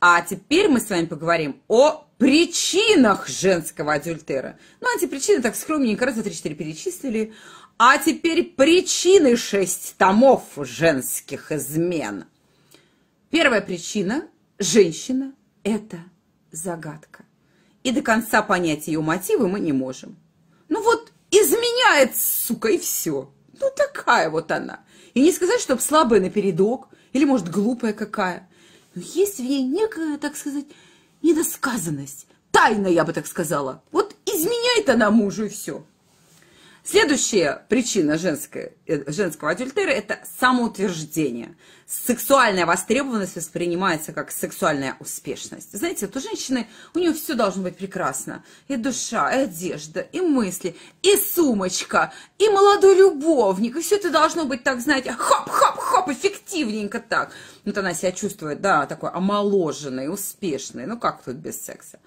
А теперь мы с вами поговорим о причинах женского адюльтера. Ну, а эти причины так скромненько, раз, два, три, четыре перечислили. А теперь причины шесть томов женских измен. Первая причина – женщина – это загадка. И до конца понять ее мотивы мы не можем. Ну вот изменяет, сука, и все. Ну такая вот она. И не сказать, чтобы слабая напередок, или, может, глупая какая но ну, есть в ней некая, так сказать, недосказанность. Тайна, я бы так сказала. Вот изменяет она мужу и все. Следующая причина женская, э, женского адюльтера – это самоутверждение. Сексуальная востребованность воспринимается как сексуальная успешность. Знаете, вот у женщины, у нее все должно быть прекрасно. И душа, и одежда, и мысли, и сумочка, и молодой любовник. И все это должно быть так, знаете, хоп, хоп, хоп хоп, эффективненько так. Вот она себя чувствует, да, такой омоложенной, успешной. Ну как тут без секса?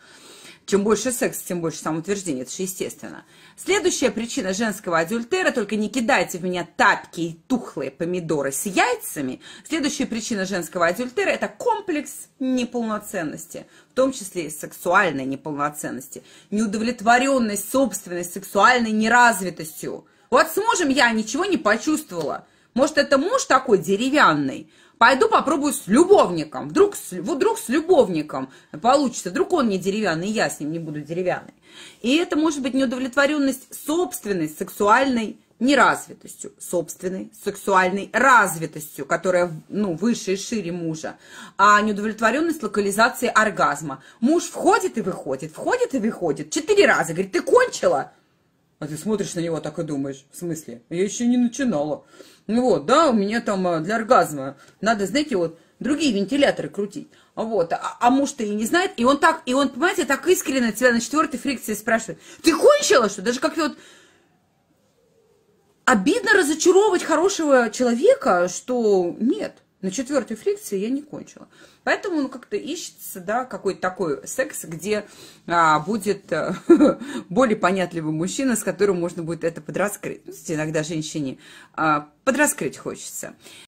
Чем больше секс, тем больше самоутверждения, это же естественно. Следующая причина женского адюльтера, только не кидайте в меня тапки и тухлые помидоры с яйцами. Следующая причина женского адюльтера – это комплекс неполноценности, в том числе и сексуальной неполноценности, неудовлетворенность собственной сексуальной неразвитостью. Вот с мужем я ничего не почувствовала – может, это муж такой деревянный? Пойду попробую с любовником. Вдруг с, вдруг с любовником получится. Вдруг он не деревянный, я с ним не буду деревянной. И это может быть неудовлетворенность собственной сексуальной неразвитостью, собственной сексуальной развитостью, которая ну, выше и шире мужа, а неудовлетворенность локализации оргазма. Муж входит и выходит, входит и выходит. Четыре раза. Говорит, ты кончила? А ты смотришь на него так и думаешь, в смысле? Я еще не начинала. Ну вот, да, у меня там э, для оргазма надо, знаете, вот другие вентиляторы крутить. А вот, а, а муж-то и не знает, и он так, и он, понимаете, так искренне тебя на четвертой фрикции спрашивает. Ты кончила, что? Даже как то вот обидно разочаровывать хорошего человека, что нет. На четвертой фрикции я не кончила. Поэтому он ну, как-то ищется, да, какой-то такой секс, где а, будет а, более понятливый мужчина, с которым можно будет это подраскрыть. Ну, иногда женщине а, подраскрыть хочется.